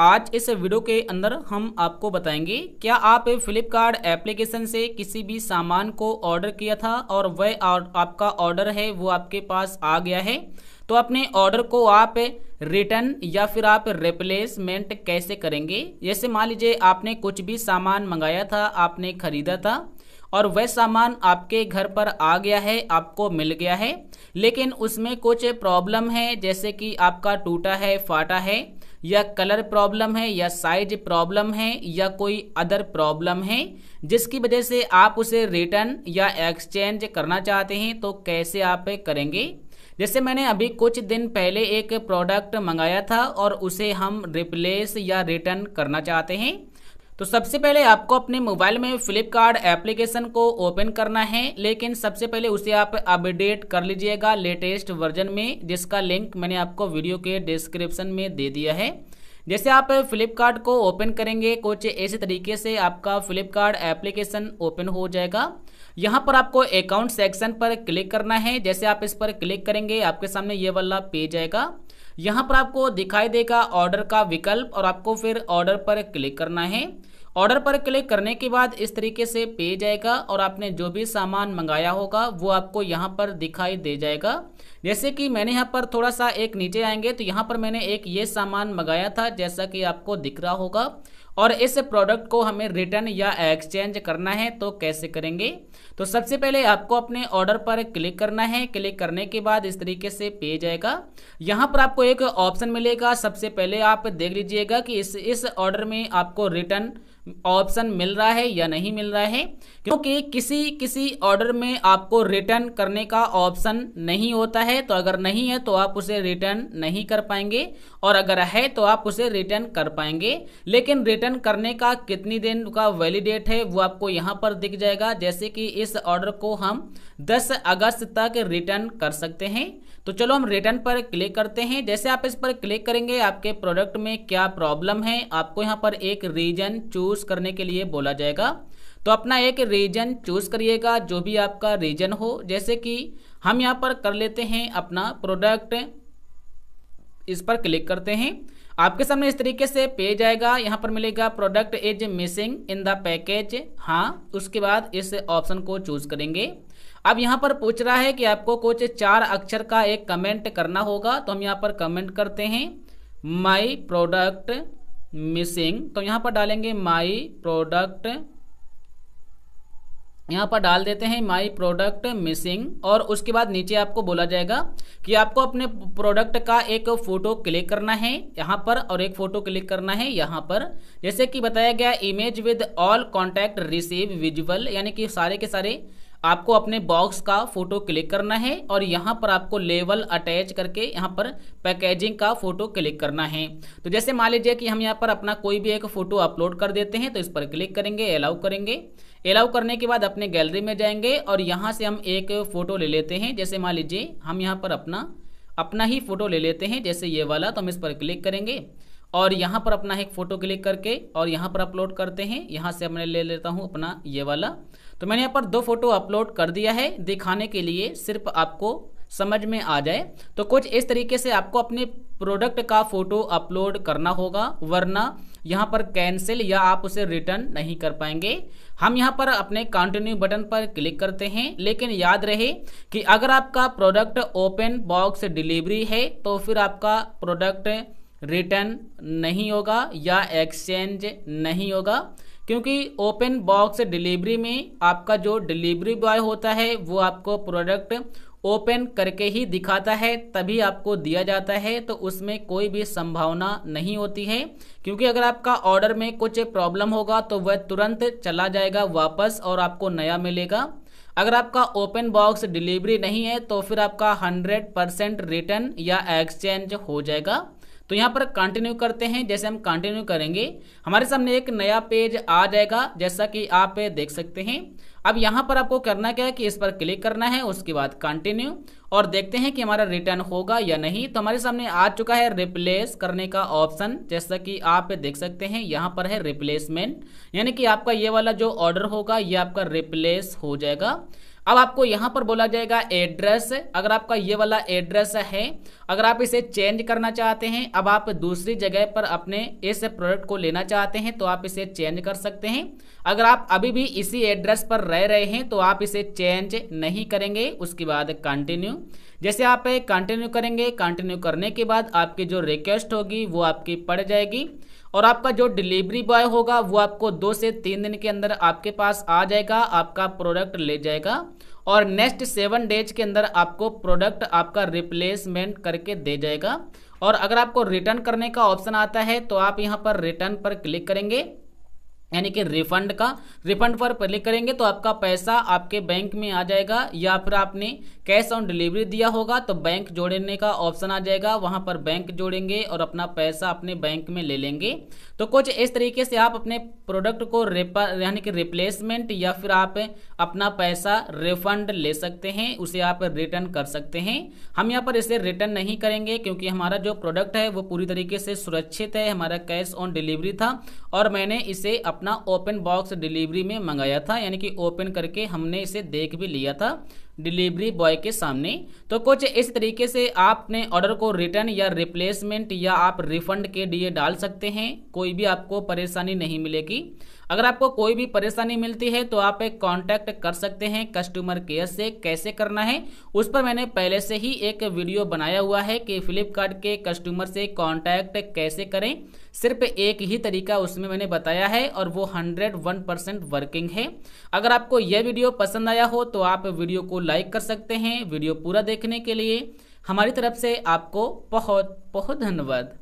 आज इस वीडियो के अंदर हम आपको बताएंगे क्या आप फ्लिपकार्ट एप्लीकेशन से किसी भी सामान को ऑर्डर किया था और वह आपका ऑर्डर है वो आपके पास आ गया है तो अपने ऑर्डर को आप रिटर्न या फिर आप रिप्लेसमेंट कैसे करेंगे जैसे मान लीजिए आपने कुछ भी सामान मंगाया था आपने खरीदा था और वह सामान आपके घर पर आ गया है आपको मिल गया है लेकिन उसमें कुछ प्रॉब्लम है जैसे कि आपका टूटा है फाटा है या कलर प्रॉब्लम है या साइज प्रॉब्लम है या कोई अदर प्रॉब्लम है जिसकी वजह से आप उसे रिटर्न या एक्सचेंज करना चाहते हैं तो कैसे आप करेंगे जैसे मैंने अभी कुछ दिन पहले एक प्रोडक्ट मंगाया था और उसे हम रिप्लेस या रिटर्न करना चाहते हैं तो सबसे पहले आपको अपने मोबाइल में फ्लिपकार्ट एप्लीकेशन को ओपन करना है लेकिन सबसे पहले उसे आप अपडेट कर लीजिएगा लेटेस्ट वर्जन में जिसका लिंक मैंने आपको वीडियो के डिस्क्रिप्शन में दे दिया है जैसे आप फ्लिपकार्ट को ओपन करेंगे कुछ ऐसे तरीके से आपका फ्लिपकार्ट एप्लीकेशन ओपन हो जाएगा यहाँ पर आपको अकाउंट सेक्शन पर क्लिक करना है जैसे आप इस पर क्लिक करेंगे आपके सामने ये वाला पेज आएगा यहाँ पर आपको दिखाई देगा ऑर्डर का विकल्प और आपको फिर ऑर्डर पर क्लिक करना है ऑर्डर पर क्लिक करने के बाद इस तरीके से पे जाएगा और आपने जो भी सामान मंगाया होगा वो आपको यहाँ पर दिखाई दे जाएगा जैसे कि मैंने यहाँ पर थोड़ा सा एक नीचे आएंगे तो यहाँ पर मैंने एक ये सामान मंगाया था जैसा कि आपको दिख रहा होगा और इस प्रोडक्ट को हमें रिटर्न या एक्सचेंज करना है तो कैसे करेंगे तो सबसे पहले आपको अपने ऑर्डर पर क्लिक करना है क्लिक करने के बाद इस तरीके से पे जाएगा यहाँ पर आपको एक ऑप्शन मिलेगा सबसे पहले आप देख लीजिएगा कि इस इस ऑर्डर में आपको रिटर्न ऑप्शन मिल रहा है या नहीं मिल रहा है क्योंकि किसी किसी ऑर्डर में आपको रिटर्न करने का ऑप्शन नहीं होता है तो अगर नहीं है तो आप उसे रिटर्न नहीं कर पाएंगे और अगर है तो आप उसे रिटर्न कर पाएंगे लेकिन रिटर्न करने का कितनी दिन का वैलिडेट है वो आपको यहां पर दिख जाएगा जैसे कि इस ऑर्डर को हम दस अगस्त तक रिटर्न कर सकते हैं तो चलो हम रिटर्न पर क्लिक करते हैं जैसे आप इस पर क्लिक करेंगे आपके प्रोडक्ट में क्या प्रॉब्लम है आपको यहाँ पर एक रीजन चूज चूज करने के लिए बोला जाएगा तो अपना एक रीजन चूज करिएगा जो भी आपका रीजन हो जैसे कि हम यहाँ पर कर लेते हैं अपना प्रोडक्ट इस पर क्लिक करते हैं आपके सामने इस तरीके से पेज आएगा यहाँ पर मिलेगा product is missing in the package हाँ उसके बाद इस ऑप्शन को चूज करेंगे अब यहाँ पर पूछ रहा है कि आपको कुछ चार अक्षर का एक कमेंट करना होगा तो हम यहाँ पर कमेंट करते हैं माई प्रोडक्ट मिसिंग तो यहाँ पर डालेंगे माई प्रोडक्ट यहाँ पर डाल देते हैं माई प्रोडक्ट मिसिंग और उसके बाद नीचे आपको बोला जाएगा कि आपको अपने प्रोडक्ट का एक फ़ोटो क्लिक करना है यहाँ पर और एक फ़ोटो क्लिक करना है यहाँ पर जैसे कि बताया गया image with all contact receive visual यानी कि सारे के सारे आपको अपने बॉक्स का फोटो क्लिक करना है और यहाँ पर आपको लेवल अटैच करके यहाँ पर पैकेजिंग का फोटो क्लिक करना है तो जैसे मान लीजिए कि हम यहाँ पर अपना कोई भी एक फोटो अपलोड कर देते हैं तो इस पर क्लिक करेंगे अलाउ करेंगे अलाउ करने के बाद अपने गैलरी में जाएंगे और यहाँ से हम एक फ़ोटो ले लेते हैं जैसे मान लीजिए हम यहाँ पर अपना अपना ही फ़ोटो ले लेते हैं जैसे ये वाला तो हम इस पर क्लिक करेंगे और यहाँ पर अपना एक फ़ोटो क्लिक करके और यहाँ पर अपलोड करते हैं यहाँ से मैं ले लेता हूँ अपना ये वाला तो मैंने यहाँ पर दो फ़ोटो अपलोड कर दिया है दिखाने के लिए सिर्फ आपको समझ में आ जाए तो कुछ इस तरीके से आपको अपने प्रोडक्ट का फ़ोटो अपलोड करना होगा वरना यहाँ पर कैंसिल या आप उसे रिटर्न नहीं कर पाएंगे हम यहाँ पर अपने कंटिन्यू बटन पर क्लिक करते हैं लेकिन याद रहे कि अगर आपका प्रोडक्ट ओपन बॉक्स डिलीवरी है तो फिर आपका प्रोडक्ट रिटर्न नहीं होगा या एक्सचेंज नहीं होगा क्योंकि ओपन बॉक्स डिलीवरी में आपका जो डिलीवरी बॉय होता है वो आपको प्रोडक्ट ओपन करके ही दिखाता है तभी आपको दिया जाता है तो उसमें कोई भी संभावना नहीं होती है क्योंकि अगर आपका ऑर्डर में कुछ प्रॉब्लम होगा तो वह तुरंत चला जाएगा वापस और आपको नया मिलेगा अगर आपका ओपन बॉक्स डिलीवरी नहीं है तो फिर आपका 100 परसेंट रिटर्न या एक्सचेंज हो जाएगा तो यहाँ पर कंटिन्यू करते हैं जैसे हम कंटिन्यू करेंगे हमारे सामने एक नया पेज आ जाएगा जैसा कि आप देख सकते हैं अब यहाँ पर आपको करना क्या है कि इस पर क्लिक करना है उसके बाद कंटिन्यू और देखते हैं कि हमारा रिटर्न होगा या नहीं तो हमारे सामने आ चुका है रिप्लेस करने का ऑप्शन जैसा कि आप देख सकते हैं यहाँ पर है रिप्लेसमेंट यानी कि आपका ये वाला जो ऑर्डर होगा ये आपका रिप्लेस हो जाएगा अब आपको यहाँ पर बोला जाएगा एड्रेस अगर आपका ये वाला एड्रेस है अगर आप इसे चेंज करना चाहते हैं अब आप दूसरी जगह पर अपने इस प्रोडक्ट को लेना चाहते हैं तो आप इसे चेंज कर सकते हैं अगर आप अभी भी इसी एड्रेस पर रह रहे हैं तो आप इसे चेंज नहीं करेंगे उसके बाद कंटिन्यू जैसे आप कंटिन्यू करेंगे कंटिन्यू करने के बाद आपकी जो रिक्वेस्ट होगी वो आपकी पड़ जाएगी और आपका जो डिलीवरी बॉय होगा वो आपको दो से तीन दिन के अंदर आपके पास आ जाएगा आपका प्रोडक्ट ले जाएगा और नेक्स्ट सेवन डेज के अंदर आपको प्रोडक्ट आपका रिप्लेसमेंट करके दे जाएगा और अगर आपको रिटर्न करने का ऑप्शन आता है तो आप यहाँ पर रिटर्न पर क्लिक करेंगे यानी कि रिफंड का रिफंड पर क्लिक करेंगे तो आपका पैसा आपके बैंक में आ जाएगा या फिर आपने कैश ऑन डिलीवरी दिया होगा तो बैंक जोड़ने का ऑप्शन आ जाएगा वहां पर बैंक जोड़ेंगे और अपना पैसा अपने बैंक में ले लेंगे तो कुछ इस तरीके से आप अपने प्रोडक्ट को यानी कि रिप्लेसमेंट या फिर आप अपना पैसा रिफंड ले सकते हैं उसे आप रिटर्न कर सकते हैं हम यहाँ पर इसे रिटर्न नहीं करेंगे क्योंकि हमारा जो प्रोडक्ट है वो पूरी तरीके से सुरक्षित है हमारा कैश ऑन डिलीवरी था और मैंने इसे अपना ओपन बॉक्स डिलीवरी में मंगाया था यानी कि ओपन करके हमने इसे देख भी लिया था डिलीवरी बॉय के सामने तो कुछ इस तरीके से आपने ऑर्डर को रिटर्न या रिप्लेसमेंट या आप रिफंड के लिए डाल सकते हैं कोई भी आपको परेशानी नहीं मिलेगी अगर आपको कोई भी परेशानी मिलती है तो आप एक कॉन्टैक्ट कर सकते हैं कस्टमर केयर से कैसे करना है उस पर मैंने पहले से ही एक वीडियो बनाया हुआ है कि फ्लिपकार्ट के कस्टमर से कॉन्टैक्ट कैसे करें सिर्फ एक ही तरीका उसमें मैंने बताया है और वो हंड्रेड वन परसेंट वर्किंग है अगर आपको यह वीडियो पसंद आया हो तो आप वीडियो को लाइक कर सकते हैं वीडियो पूरा देखने के लिए हमारी तरफ से आपको बहुत बहुत धन्यवाद